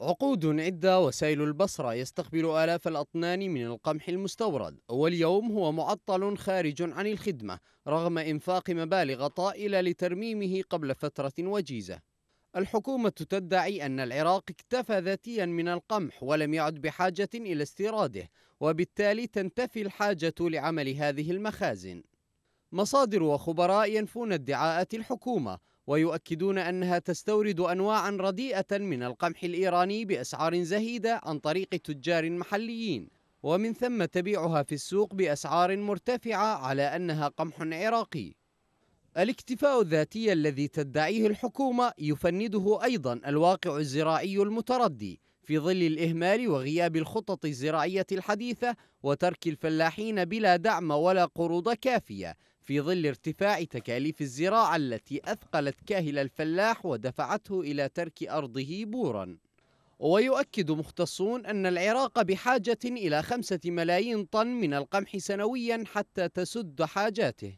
عقود عدة وسائل البصرة يستقبل آلاف الأطنان من القمح المستورد واليوم هو معطل خارج عن الخدمة رغم إنفاق مبالغ طائلة لترميمه قبل فترة وجيزة الحكومة تدعي أن العراق اكتفى ذاتيا من القمح ولم يعد بحاجة إلى استيراده وبالتالي تنتفي الحاجة لعمل هذه المخازن مصادر وخبراء ينفون ادعاءات الحكومة ويؤكدون أنها تستورد أنواعا رديئة من القمح الإيراني بأسعار زهيدة عن طريق تجار محليين ومن ثم تبيعها في السوق بأسعار مرتفعة على أنها قمح عراقي الاكتفاء الذاتي الذي تدعيه الحكومة يفنده أيضا الواقع الزراعي المتردي في ظل الإهمال وغياب الخطط الزراعية الحديثة وترك الفلاحين بلا دعم ولا قروض كافية في ظل ارتفاع تكاليف الزراعة التي أثقلت كاهل الفلاح ودفعته إلى ترك أرضه بوراً ويؤكد مختصون أن العراق بحاجة إلى خمسة ملايين طن من القمح سنويا حتى تسد حاجاته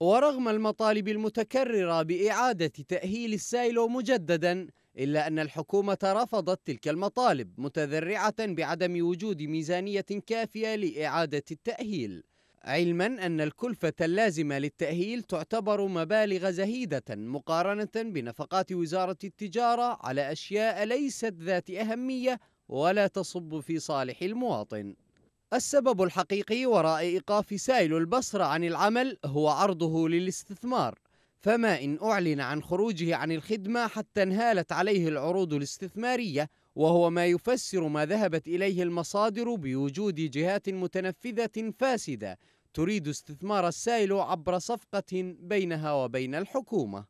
ورغم المطالب المتكررة بإعادة تأهيل السايلو مجددا إلا أن الحكومة رفضت تلك المطالب متذرعة بعدم وجود ميزانية كافية لإعادة التأهيل علما أن الكلفة اللازمة للتأهيل تعتبر مبالغ زهيدة مقارنة بنفقات وزارة التجارة على أشياء ليست ذات أهمية ولا تصب في صالح المواطن. السبب الحقيقي وراء إيقاف سائل البصرة عن العمل هو عرضه للاستثمار فما إن أعلن عن خروجه عن الخدمة حتى انهالت عليه العروض الاستثمارية وهو ما يفسر ما ذهبت إليه المصادر بوجود جهات متنفذة فاسدة تريد استثمار السائل عبر صفقة بينها وبين الحكومة